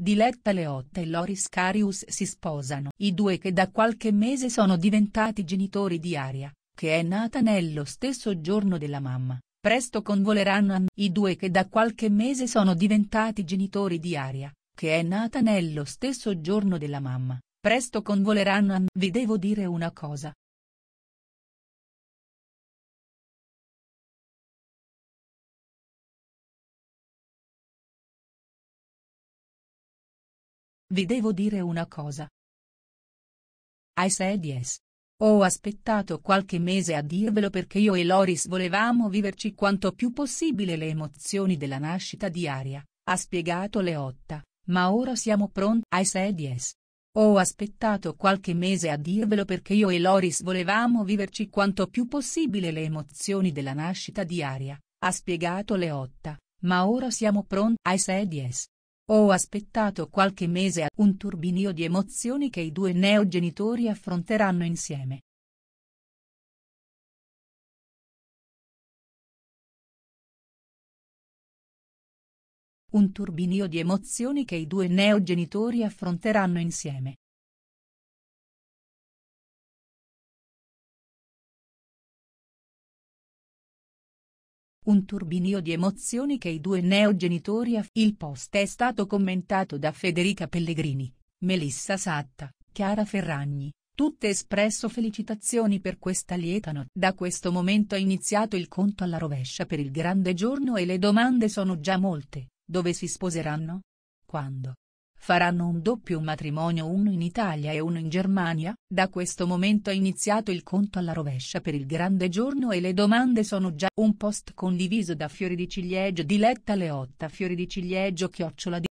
Diletta Leotta e Loris Carius si sposano. I due che da qualche mese sono diventati genitori di Aria, che è nata nello stesso giorno della mamma, presto convoleranno a I due che da qualche mese sono diventati genitori di Aria, che è nata nello stesso giorno della mamma, presto convoleranno a Vi devo dire una cosa, Vi devo dire una cosa. Ai sedies. Ho aspettato qualche mese a dirvelo perché io e Loris volevamo viverci quanto più possibile le emozioni della nascita di Aria, ha spiegato Leotta, ma ora siamo pronti ai sedies. Ho aspettato qualche mese a dirvelo perché io e Loris volevamo viverci quanto più possibile le emozioni della nascita di Aria, ha spiegato Leotta, ma ora siamo pronti ai sedies. Ho aspettato qualche mese a un turbinio di emozioni che i due neogenitori affronteranno insieme. Un turbinio di emozioni che i due neogenitori affronteranno insieme. Un turbinio di emozioni che i due neogenitori ha. Il post è stato commentato da Federica Pellegrini, Melissa Satta, Chiara Ferragni, tutte espresso felicitazioni per questa lieta notte. Da questo momento è iniziato il conto alla rovescia per il grande giorno e le domande sono già molte, dove si sposeranno? Quando? Faranno un doppio matrimonio uno in Italia e uno in Germania, da questo momento è iniziato il conto alla rovescia per il grande giorno e le domande sono già un post condiviso da Fiori di Ciliegio Diletta Leotta Fiori di Ciliegio Chiocciola di